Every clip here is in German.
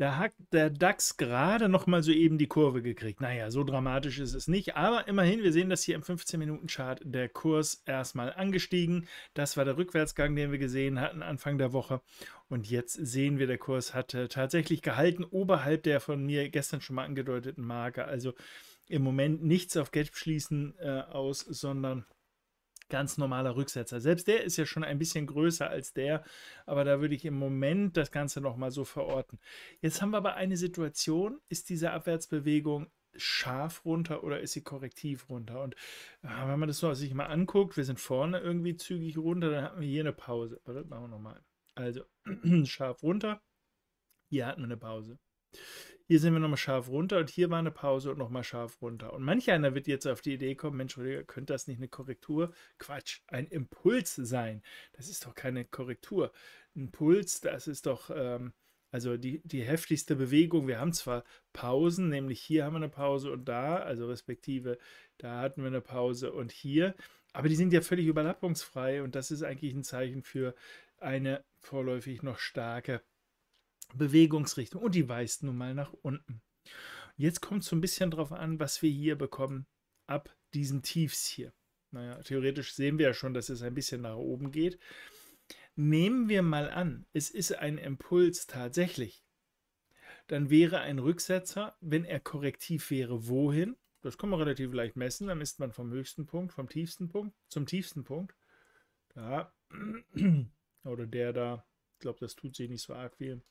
Da hat der DAX gerade noch mal so eben die Kurve gekriegt. Naja, so dramatisch ist es nicht. Aber immerhin, wir sehen das hier im 15-Minuten-Chart, der Kurs erstmal angestiegen. Das war der Rückwärtsgang, den wir gesehen hatten Anfang der Woche. Und jetzt sehen wir, der Kurs hat äh, tatsächlich gehalten, oberhalb der von mir gestern schon mal angedeuteten Marke. Also im Moment nichts auf Gap schließen äh, aus, sondern ganz normaler Rücksetzer. Selbst der ist ja schon ein bisschen größer als der, aber da würde ich im Moment das Ganze nochmal so verorten. Jetzt haben wir aber eine Situation, ist diese Abwärtsbewegung scharf runter oder ist sie korrektiv runter? Und äh, wenn man das so sich mal anguckt, wir sind vorne irgendwie zügig runter, dann hatten wir hier eine Pause. Warte, machen wir nochmal. Also scharf runter, hier hatten wir eine Pause. Hier sind wir nochmal scharf runter und hier war eine Pause und nochmal scharf runter. Und manch einer wird jetzt auf die Idee kommen, Mensch, könnte das nicht eine Korrektur? Quatsch, ein Impuls sein. Das ist doch keine Korrektur. Ein Puls, das ist doch ähm, also die, die heftigste Bewegung. Wir haben zwar Pausen, nämlich hier haben wir eine Pause und da, also respektive da hatten wir eine Pause und hier, aber die sind ja völlig überlappungsfrei und das ist eigentlich ein Zeichen für eine vorläufig noch starke Bewegungsrichtung und die weist nun mal nach unten. Jetzt kommt es so ein bisschen darauf an, was wir hier bekommen ab diesen Tiefs hier. Naja, theoretisch sehen wir ja schon, dass es ein bisschen nach oben geht. Nehmen wir mal an, es ist ein Impuls tatsächlich. Dann wäre ein Rücksetzer, wenn er korrektiv wäre, wohin? Das kann man relativ leicht messen. Dann ist man vom höchsten Punkt, vom tiefsten Punkt zum tiefsten Punkt. Da. Oder der da. Ich glaube, das tut sich nicht so arg viel.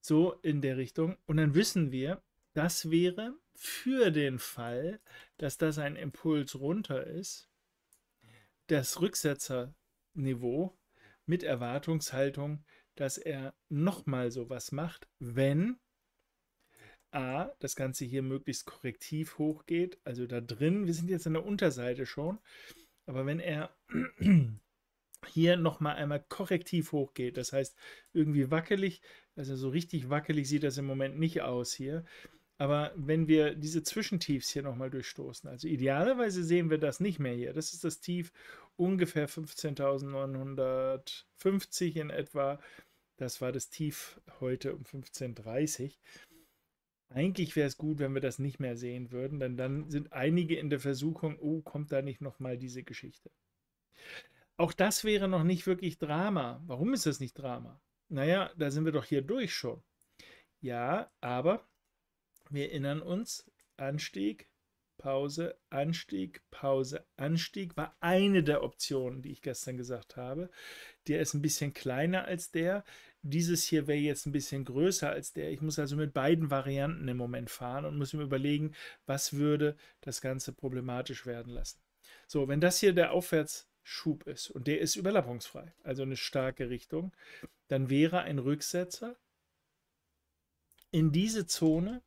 So in der Richtung. Und dann wissen wir, das wäre für den Fall, dass das ein Impuls runter ist, das Rücksetzerniveau mit Erwartungshaltung, dass er nochmal sowas macht, wenn A, das Ganze hier möglichst korrektiv hochgeht, also da drin, wir sind jetzt an der Unterseite schon, aber wenn er hier nochmal einmal korrektiv hochgeht. Das heißt, irgendwie wackelig, also so richtig wackelig sieht das im Moment nicht aus hier. Aber wenn wir diese Zwischentiefs hier nochmal durchstoßen, also idealerweise sehen wir das nicht mehr hier. Das ist das Tief ungefähr 15.950 in etwa. Das war das Tief heute um 15.30 Uhr. Eigentlich wäre es gut, wenn wir das nicht mehr sehen würden, denn dann sind einige in der Versuchung, oh, kommt da nicht nochmal diese Geschichte. Auch das wäre noch nicht wirklich Drama. Warum ist das nicht Drama? Naja, da sind wir doch hier durch schon. Ja, aber wir erinnern uns, Anstieg, Pause, Anstieg, Pause, Anstieg war eine der Optionen, die ich gestern gesagt habe. Der ist ein bisschen kleiner als der. Dieses hier wäre jetzt ein bisschen größer als der. Ich muss also mit beiden Varianten im Moment fahren und muss mir überlegen, was würde das Ganze problematisch werden lassen. So, wenn das hier der Aufwärts Schub ist und der ist überlappungsfrei, also eine starke Richtung, dann wäre ein Rücksetzer in diese Zone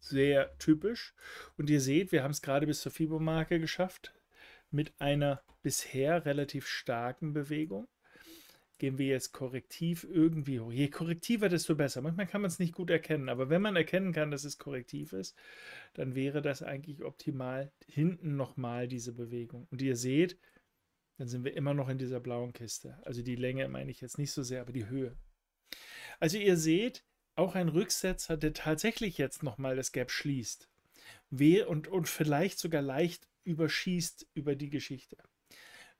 sehr typisch. Und ihr seht, wir haben es gerade bis zur fibo geschafft mit einer bisher relativ starken Bewegung gehen wir jetzt korrektiv irgendwie hoch. Je korrektiver, desto besser. Manchmal kann man es nicht gut erkennen, aber wenn man erkennen kann, dass es korrektiv ist, dann wäre das eigentlich optimal. Hinten nochmal diese Bewegung. Und ihr seht, dann sind wir immer noch in dieser blauen Kiste. Also die Länge meine ich jetzt nicht so sehr, aber die Höhe. Also ihr seht, auch ein Rücksetzer, der tatsächlich jetzt nochmal das Gap schließt und, und vielleicht sogar leicht überschießt über die Geschichte.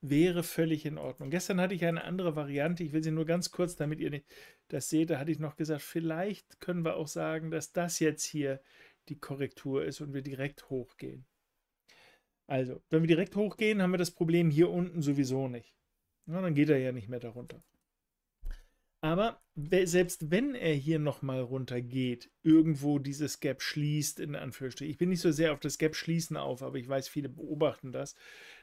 Wäre völlig in Ordnung. Gestern hatte ich eine andere Variante, ich will sie nur ganz kurz, damit ihr das seht, da hatte ich noch gesagt, vielleicht können wir auch sagen, dass das jetzt hier die Korrektur ist und wir direkt hochgehen. Also, wenn wir direkt hochgehen, haben wir das Problem hier unten sowieso nicht. Na, dann geht er ja nicht mehr darunter. Aber selbst wenn er hier nochmal runter geht, irgendwo dieses Gap schließt, in Anführungsstrichen. Ich bin nicht so sehr auf das Gap schließen auf, aber ich weiß, viele beobachten das.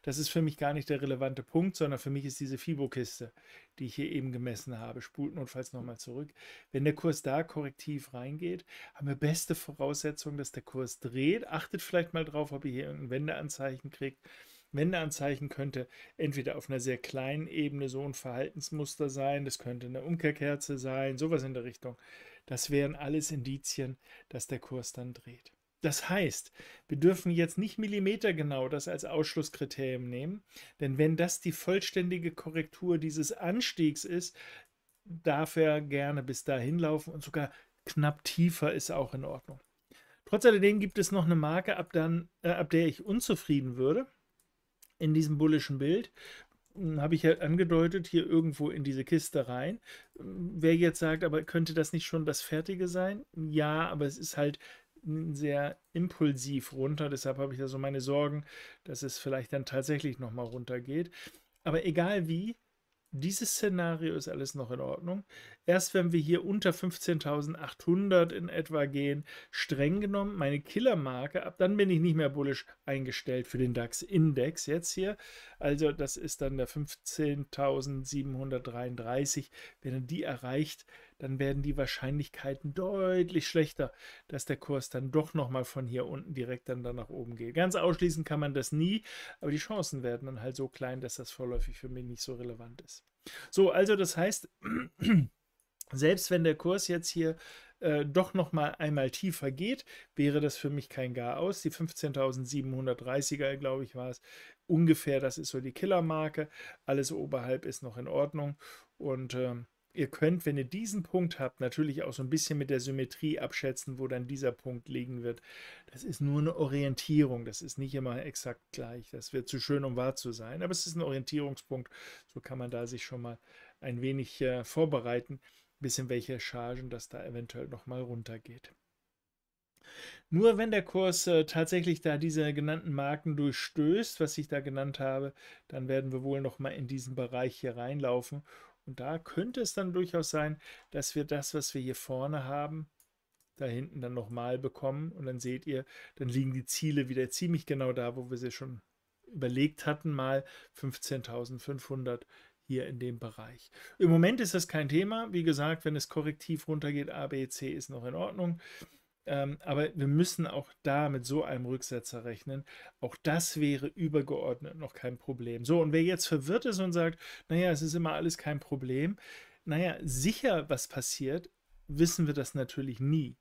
Das ist für mich gar nicht der relevante Punkt, sondern für mich ist diese Fibo-Kiste, die ich hier eben gemessen habe, spult notfalls nochmal zurück. Wenn der Kurs da korrektiv reingeht, haben wir beste Voraussetzungen, dass der Kurs dreht. Achtet vielleicht mal drauf, ob ihr hier irgendein Wendeanzeichen kriegt. Wendeanzeichen könnte entweder auf einer sehr kleinen Ebene so ein Verhaltensmuster sein, das könnte eine Umkehrkerze sein, sowas in der Richtung. Das wären alles Indizien, dass der Kurs dann dreht. Das heißt, wir dürfen jetzt nicht millimetergenau das als Ausschlusskriterium nehmen, denn wenn das die vollständige Korrektur dieses Anstiegs ist, darf er gerne bis dahin laufen und sogar knapp tiefer ist auch in Ordnung. Trotz alledem gibt es noch eine Marke, ab, dann, äh, ab der ich unzufrieden würde in diesem bullischen Bild hm, habe ich ja angedeutet, hier irgendwo in diese Kiste rein. Hm, wer jetzt sagt, aber könnte das nicht schon das Fertige sein? Ja, aber es ist halt hm, sehr impulsiv runter, deshalb habe ich da so meine Sorgen, dass es vielleicht dann tatsächlich nochmal runtergeht. Aber egal wie, dieses Szenario ist alles noch in Ordnung. Erst wenn wir hier unter 15.800 in etwa gehen, streng genommen meine Killermarke, ab dann bin ich nicht mehr bullisch eingestellt für den DAX-Index jetzt hier. Also das ist dann der 15.733. Wenn er die erreicht, dann werden die Wahrscheinlichkeiten deutlich schlechter, dass der Kurs dann doch nochmal von hier unten direkt dann, dann nach oben geht. Ganz ausschließen kann man das nie, aber die Chancen werden dann halt so klein, dass das vorläufig für mich nicht so relevant ist. So, also das heißt, selbst wenn der Kurs jetzt hier äh, doch nochmal einmal tiefer geht, wäre das für mich kein Gar aus. Die 15.730er, glaube ich, war es ungefähr. Das ist so die Killermarke. Alles oberhalb ist noch in Ordnung und ähm, Ihr könnt, wenn ihr diesen Punkt habt, natürlich auch so ein bisschen mit der Symmetrie abschätzen, wo dann dieser Punkt liegen wird. Das ist nur eine Orientierung, das ist nicht immer exakt gleich. Das wird zu schön, um wahr zu sein. Aber es ist ein Orientierungspunkt, so kann man da sich schon mal ein wenig äh, vorbereiten, bis in welche Chargen das da eventuell nochmal runtergeht. Nur wenn der Kurs äh, tatsächlich da diese genannten Marken durchstößt, was ich da genannt habe, dann werden wir wohl nochmal in diesen Bereich hier reinlaufen und da könnte es dann durchaus sein, dass wir das, was wir hier vorne haben, da hinten dann nochmal bekommen. Und dann seht ihr, dann liegen die Ziele wieder ziemlich genau da, wo wir sie schon überlegt hatten, mal 15.500 hier in dem Bereich. Im Moment ist das kein Thema. Wie gesagt, wenn es korrektiv runtergeht, A, B, C ist noch in Ordnung. Ähm, aber wir müssen auch da mit so einem Rücksetzer rechnen. Auch das wäre übergeordnet noch kein Problem. So, und wer jetzt verwirrt ist und sagt, naja, es ist immer alles kein Problem, naja, sicher, was passiert, wissen wir das natürlich nie.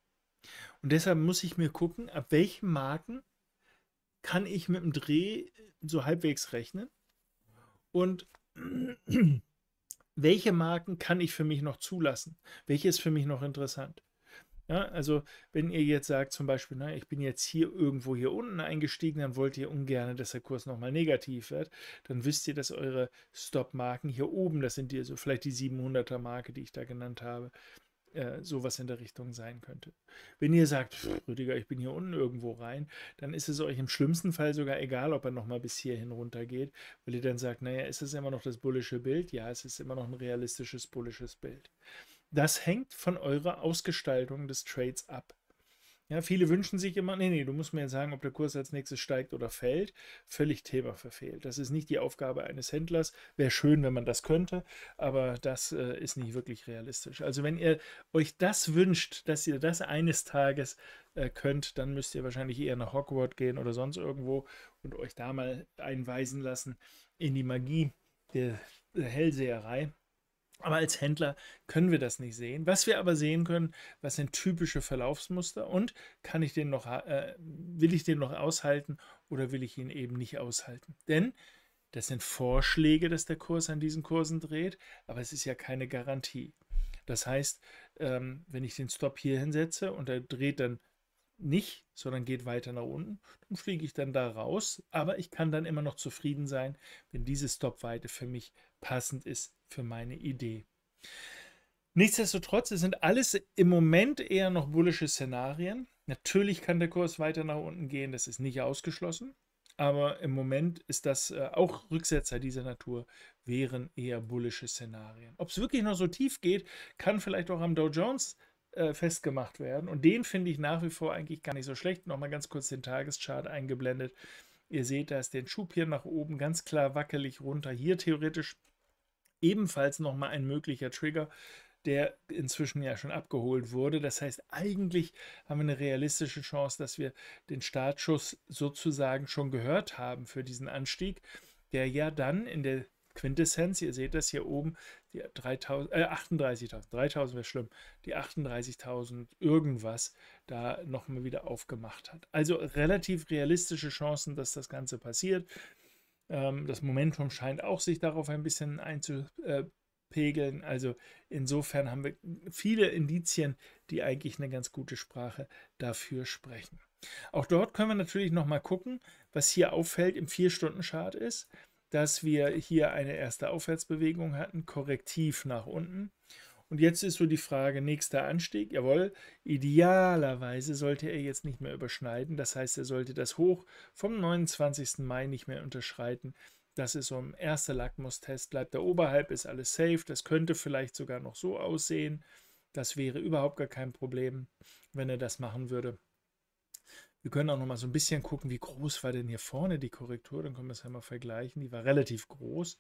Und deshalb muss ich mir gucken, ab welchen Marken kann ich mit dem Dreh so halbwegs rechnen und welche Marken kann ich für mich noch zulassen? Welche ist für mich noch interessant? Ja, also wenn ihr jetzt sagt zum Beispiel, na, ne, ich bin jetzt hier irgendwo hier unten eingestiegen, dann wollt ihr ungern, dass der Kurs nochmal negativ wird, dann wisst ihr, dass eure Stop-Marken hier oben, das sind die, also vielleicht die 700er-Marke, die ich da genannt habe, äh, sowas in der Richtung sein könnte. Wenn ihr sagt, Rüdiger, ich bin hier unten irgendwo rein, dann ist es euch im schlimmsten Fall sogar egal, ob er nochmal bis hierhin runtergeht, weil ihr dann sagt, naja, ist das immer noch das bullische Bild? Ja, es ist immer noch ein realistisches bullisches Bild. Das hängt von eurer Ausgestaltung des Trades ab. Ja, viele wünschen sich immer, nee, nee, du musst mir jetzt sagen, ob der Kurs als nächstes steigt oder fällt. Völlig Thema verfehlt. Das ist nicht die Aufgabe eines Händlers. Wäre schön, wenn man das könnte, aber das äh, ist nicht wirklich realistisch. Also wenn ihr euch das wünscht, dass ihr das eines Tages äh, könnt, dann müsst ihr wahrscheinlich eher nach Hogwarts gehen oder sonst irgendwo und euch da mal einweisen lassen in die Magie der, der Hellseherei. Aber als Händler können wir das nicht sehen. Was wir aber sehen können, was sind typische Verlaufsmuster und kann ich den noch, äh, will ich den noch aushalten oder will ich ihn eben nicht aushalten? Denn das sind Vorschläge, dass der Kurs an diesen Kursen dreht, aber es ist ja keine Garantie. Das heißt, ähm, wenn ich den Stop hier hinsetze und er dreht dann nicht, sondern geht weiter nach unten, dann fliege ich dann da raus, aber ich kann dann immer noch zufrieden sein, wenn diese Stopweite für mich passend ist für meine Idee. Nichtsdestotrotz, es sind alles im Moment eher noch bullische Szenarien. Natürlich kann der Kurs weiter nach unten gehen, das ist nicht ausgeschlossen. Aber im Moment ist das äh, auch Rücksetzer dieser Natur, wären eher bullische Szenarien. Ob es wirklich noch so tief geht, kann vielleicht auch am Dow Jones äh, festgemacht werden. Und den finde ich nach wie vor eigentlich gar nicht so schlecht. Nochmal ganz kurz den Tageschart eingeblendet. Ihr seht, da ist der Schub hier nach oben ganz klar wackelig runter. Hier theoretisch ebenfalls nochmal ein möglicher Trigger, der inzwischen ja schon abgeholt wurde. Das heißt, eigentlich haben wir eine realistische Chance, dass wir den Startschuss sozusagen schon gehört haben für diesen Anstieg, der ja dann in der Quintessenz, ihr seht das hier oben, die 3000, äh 38.000, 3000 wäre schlimm, die 38.000 irgendwas da nochmal wieder aufgemacht hat. Also relativ realistische Chancen, dass das Ganze passiert. Ähm, das Momentum scheint auch sich darauf ein bisschen einzupegeln. Also insofern haben wir viele Indizien, die eigentlich eine ganz gute Sprache dafür sprechen. Auch dort können wir natürlich nochmal gucken, was hier auffällt im 4-Stunden-Chart ist, dass wir hier eine erste Aufwärtsbewegung hatten, korrektiv nach unten. Und jetzt ist so die Frage, nächster Anstieg, jawohl, idealerweise sollte er jetzt nicht mehr überschneiden. Das heißt, er sollte das Hoch vom 29. Mai nicht mehr unterschreiten. Das ist so ein erster Lackmustest. Bleibt da oberhalb, ist alles safe. Das könnte vielleicht sogar noch so aussehen. Das wäre überhaupt gar kein Problem, wenn er das machen würde. Wir können auch noch mal so ein bisschen gucken, wie groß war denn hier vorne die Korrektur. Dann können wir es ja mal vergleichen. Die war relativ groß.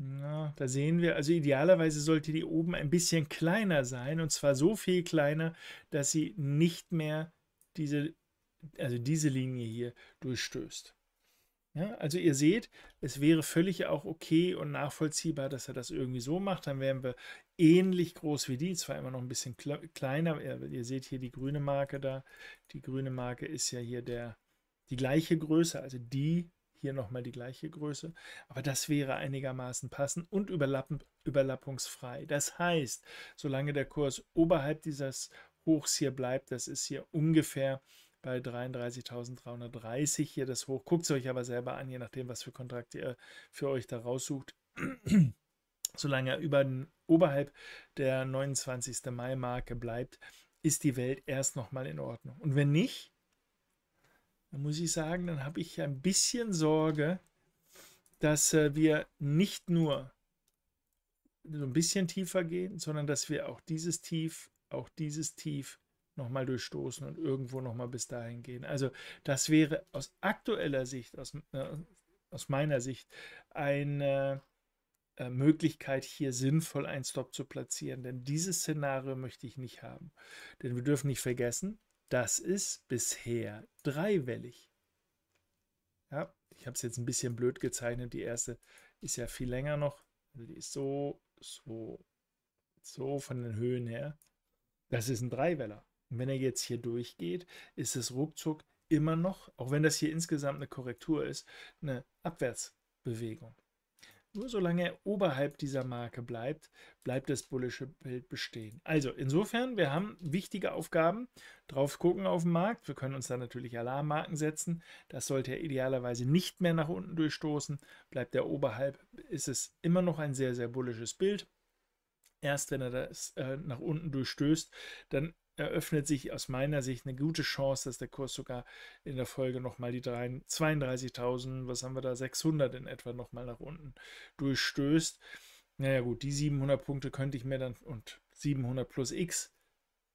Ja, da sehen wir, also idealerweise sollte die oben ein bisschen kleiner sein und zwar so viel kleiner, dass sie nicht mehr diese, also diese Linie hier durchstößt. Ja, also ihr seht, es wäre völlig auch okay und nachvollziehbar, dass er das irgendwie so macht. Dann wären wir ähnlich groß wie die, zwar immer noch ein bisschen kleiner. Ihr seht hier die grüne Marke da. Die grüne Marke ist ja hier der, die gleiche Größe, also die hier nochmal die gleiche Größe. Aber das wäre einigermaßen passend und überlappungsfrei. Das heißt, solange der Kurs oberhalb dieses Hochs hier bleibt, das ist hier ungefähr bei 33.330 hier das Hoch. Guckt es euch aber selber an, je nachdem, was für Kontrakte ihr für euch da raussucht. Solange er über den, oberhalb der 29. Mai-Marke bleibt, ist die Welt erst nochmal in Ordnung. Und wenn nicht, dann muss ich sagen, dann habe ich ein bisschen Sorge, dass äh, wir nicht nur so ein bisschen tiefer gehen, sondern dass wir auch dieses Tief, auch dieses Tief nochmal durchstoßen und irgendwo nochmal bis dahin gehen. Also das wäre aus aktueller Sicht, aus, äh, aus meiner Sicht, eine äh, äh, Möglichkeit, hier sinnvoll einen Stop zu platzieren. Denn dieses Szenario möchte ich nicht haben. Denn wir dürfen nicht vergessen, das ist bisher dreiwellig. Ja, ich habe es jetzt ein bisschen blöd gezeichnet. Die erste ist ja viel länger noch. Also die ist so, so, so von den Höhen her. Das ist ein Dreiweller. Und wenn er jetzt hier durchgeht, ist es ruckzuck immer noch, auch wenn das hier insgesamt eine Korrektur ist, eine Abwärtsbewegung. Nur solange er oberhalb dieser Marke bleibt, bleibt das bullische Bild bestehen. Also insofern, wir haben wichtige Aufgaben. Drauf gucken auf dem Markt. Wir können uns da natürlich Alarmmarken setzen. Das sollte er idealerweise nicht mehr nach unten durchstoßen. Bleibt er oberhalb, ist es immer noch ein sehr, sehr bullisches Bild. Erst wenn er das äh, nach unten durchstößt, dann eröffnet sich aus meiner Sicht eine gute Chance, dass der Kurs sogar in der Folge nochmal die 32.000, was haben wir da, 600 in etwa nochmal nach unten durchstößt. Naja gut, die 700 Punkte könnte ich mir dann und 700 plus x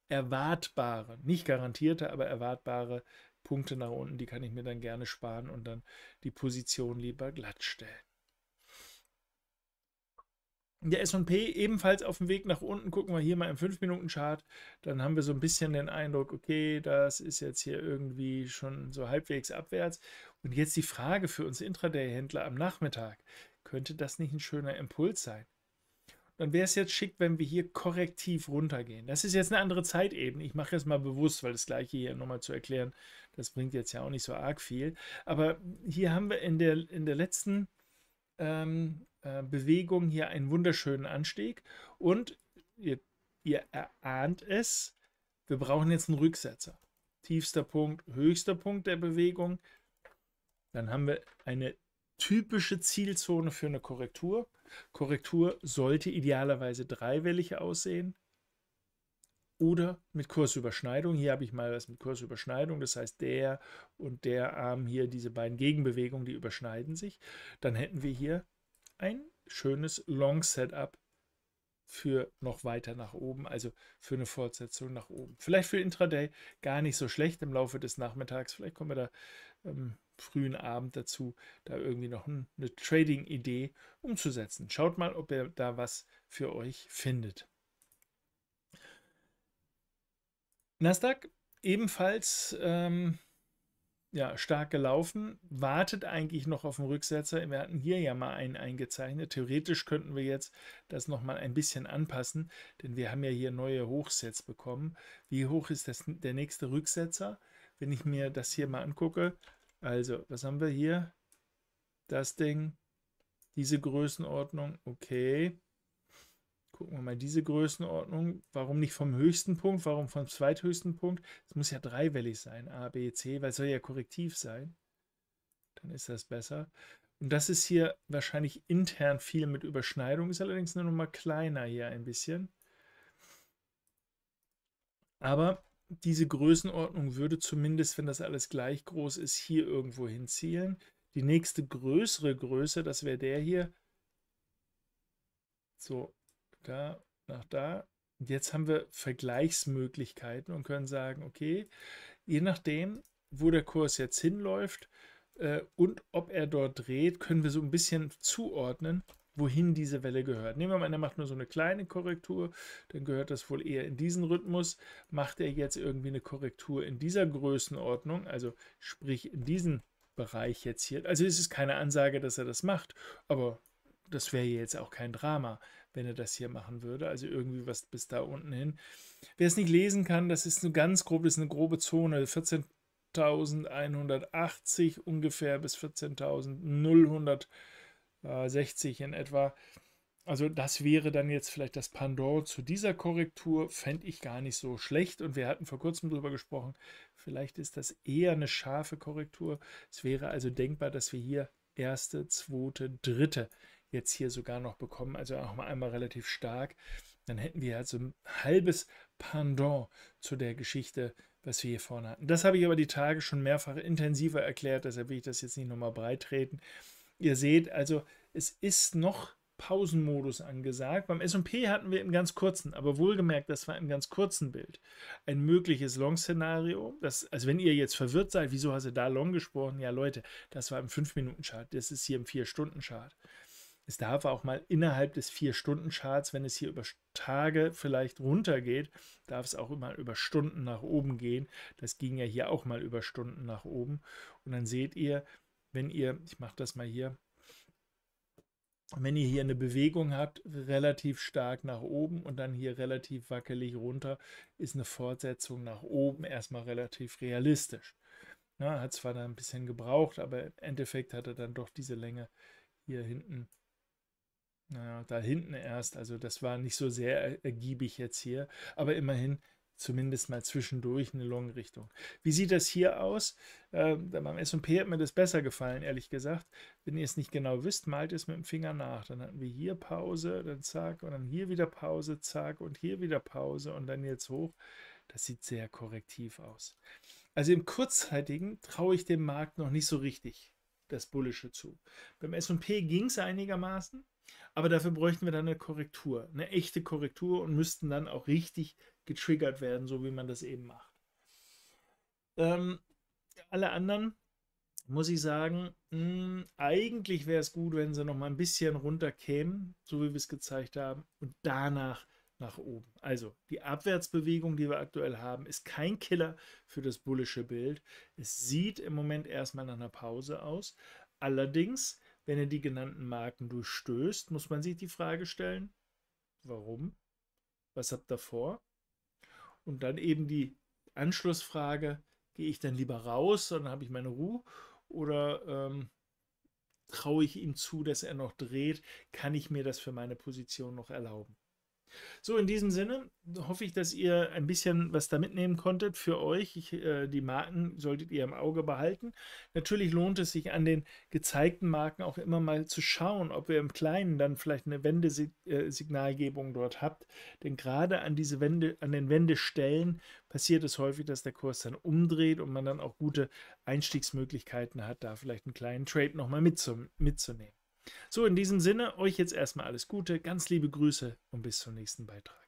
erwartbare, nicht garantierte, aber erwartbare Punkte nach unten, die kann ich mir dann gerne sparen und dann die Position lieber glattstellen. Der SP ebenfalls auf dem Weg nach unten. Gucken wir hier mal im 5-Minuten-Chart. Dann haben wir so ein bisschen den Eindruck, okay, das ist jetzt hier irgendwie schon so halbwegs abwärts. Und jetzt die Frage für uns Intraday-Händler am Nachmittag: Könnte das nicht ein schöner Impuls sein? Dann wäre es jetzt schick, wenn wir hier korrektiv runtergehen. Das ist jetzt eine andere Zeitebene. Ich mache jetzt mal bewusst, weil das Gleiche hier nochmal zu erklären, das bringt jetzt ja auch nicht so arg viel. Aber hier haben wir in der, in der letzten ähm, äh, Bewegung hier einen wunderschönen Anstieg. Und ihr, ihr erahnt es, wir brauchen jetzt einen Rücksetzer. Tiefster Punkt, höchster Punkt der Bewegung. Dann haben wir eine typische Zielzone für eine Korrektur. Korrektur sollte idealerweise dreiwellig aussehen oder mit Kursüberschneidung. Hier habe ich mal was mit Kursüberschneidung, das heißt der und der Arm hier, diese beiden Gegenbewegungen, die überschneiden sich. Dann hätten wir hier ein schönes Long Setup für noch weiter nach oben, also für eine Fortsetzung nach oben. Vielleicht für Intraday gar nicht so schlecht im Laufe des Nachmittags, vielleicht kommen wir da ähm, frühen Abend dazu, da irgendwie noch eine Trading-Idee umzusetzen. Schaut mal, ob ihr da was für euch findet. Nasdaq ebenfalls ähm, ja, stark gelaufen, wartet eigentlich noch auf den Rücksetzer. Wir hatten hier ja mal einen eingezeichnet. Theoretisch könnten wir jetzt das nochmal ein bisschen anpassen, denn wir haben ja hier neue Hochsets bekommen. Wie hoch ist das, der nächste Rücksetzer? Wenn ich mir das hier mal angucke, also was haben wir hier? Das Ding, diese Größenordnung, okay. Gucken wir mal diese Größenordnung. Warum nicht vom höchsten Punkt? Warum vom zweithöchsten Punkt? Es muss ja dreiwellig sein, A, B, C, weil es soll ja korrektiv sein. Dann ist das besser. Und das ist hier wahrscheinlich intern viel mit Überschneidung, ist allerdings nur noch mal kleiner hier ein bisschen. Aber diese Größenordnung würde zumindest, wenn das alles gleich groß ist, hier irgendwo hinzielen. Die nächste größere Größe, das wäre der hier. So, da, nach da. Und jetzt haben wir Vergleichsmöglichkeiten und können sagen, okay, je nachdem, wo der Kurs jetzt hinläuft äh, und ob er dort dreht, können wir so ein bisschen zuordnen, wohin diese Welle gehört. Nehmen wir mal er macht nur so eine kleine Korrektur, dann gehört das wohl eher in diesen Rhythmus. Macht er jetzt irgendwie eine Korrektur in dieser Größenordnung, also sprich in diesen Bereich jetzt hier. Also es ist keine Ansage, dass er das macht, aber das wäre jetzt auch kein Drama, wenn er das hier machen würde. Also irgendwie was bis da unten hin. Wer es nicht lesen kann, das ist eine ganz grobe, ist eine grobe Zone. 14.180 ungefähr bis 14.060 in etwa. Also das wäre dann jetzt vielleicht das Pendant zu dieser Korrektur, fände ich gar nicht so schlecht. Und wir hatten vor kurzem darüber gesprochen, vielleicht ist das eher eine scharfe Korrektur. Es wäre also denkbar, dass wir hier erste, zweite, dritte jetzt hier sogar noch bekommen, also auch mal einmal relativ stark, dann hätten wir halt so ein halbes Pendant zu der Geschichte, was wir hier vorne hatten. Das habe ich aber die Tage schon mehrfach intensiver erklärt, deshalb will ich das jetzt nicht nochmal breit treten. Ihr seht also, es ist noch Pausenmodus angesagt. Beim SP hatten wir im ganz kurzen, aber wohlgemerkt, das war im ganz kurzen Bild. Ein mögliches Long-Szenario. Also, wenn ihr jetzt verwirrt seid, wieso hast du da Long gesprochen? Ja, Leute, das war im 5-Minuten-Chart, das ist hier im 4-Stunden-Chart es darf auch mal innerhalb des Vier-Stunden-Charts, wenn es hier über Tage vielleicht runtergeht, darf es auch immer über Stunden nach oben gehen. Das ging ja hier auch mal über Stunden nach oben. Und dann seht ihr, wenn ihr, ich mache das mal hier, wenn ihr hier eine Bewegung habt, relativ stark nach oben und dann hier relativ wackelig runter, ist eine Fortsetzung nach oben erstmal relativ realistisch. Ja, hat zwar da ein bisschen gebraucht, aber im Endeffekt hat er dann doch diese Länge hier hinten naja, da hinten erst. Also das war nicht so sehr ergiebig jetzt hier, aber immerhin zumindest mal zwischendurch eine Long-Richtung. Wie sieht das hier aus? Äh, beim S&P hat mir das besser gefallen, ehrlich gesagt. Wenn ihr es nicht genau wisst, malt es mit dem Finger nach. Dann hatten wir hier Pause, dann zack, und dann hier wieder Pause, zack, und hier wieder Pause und dann jetzt hoch. Das sieht sehr korrektiv aus. Also im kurzzeitigen traue ich dem Markt noch nicht so richtig das Bullische zu. Beim S&P ging es einigermaßen, aber dafür bräuchten wir dann eine Korrektur, eine echte Korrektur und müssten dann auch richtig getriggert werden, so wie man das eben macht. Ähm, alle anderen muss ich sagen, mh, hm, eigentlich wäre es gut, wenn sie noch mal ein bisschen runterkämen, so wie wir es gezeigt haben, und danach nach oben. Also die Abwärtsbewegung, die wir aktuell haben, ist kein Killer für das bullische Bild. Es sieht im Moment erstmal nach einer Pause aus. Allerdings wenn er die genannten Marken durchstößt, muss man sich die Frage stellen, warum? Was habt ihr vor? Und dann eben die Anschlussfrage, gehe ich dann lieber raus, dann habe ich meine Ruhe oder ähm, traue ich ihm zu, dass er noch dreht, kann ich mir das für meine Position noch erlauben? So, in diesem Sinne hoffe ich, dass ihr ein bisschen was da mitnehmen konntet für euch. Ich, äh, die Marken solltet ihr im Auge behalten. Natürlich lohnt es sich an den gezeigten Marken auch immer mal zu schauen, ob ihr im Kleinen dann vielleicht eine Wendesignalgebung äh, dort habt. Denn gerade an diese Wände, an den Wendestellen passiert es häufig, dass der Kurs dann umdreht und man dann auch gute Einstiegsmöglichkeiten hat, da vielleicht einen kleinen Trade nochmal mitzunehmen. So, in diesem Sinne, euch jetzt erstmal alles Gute, ganz liebe Grüße und bis zum nächsten Beitrag.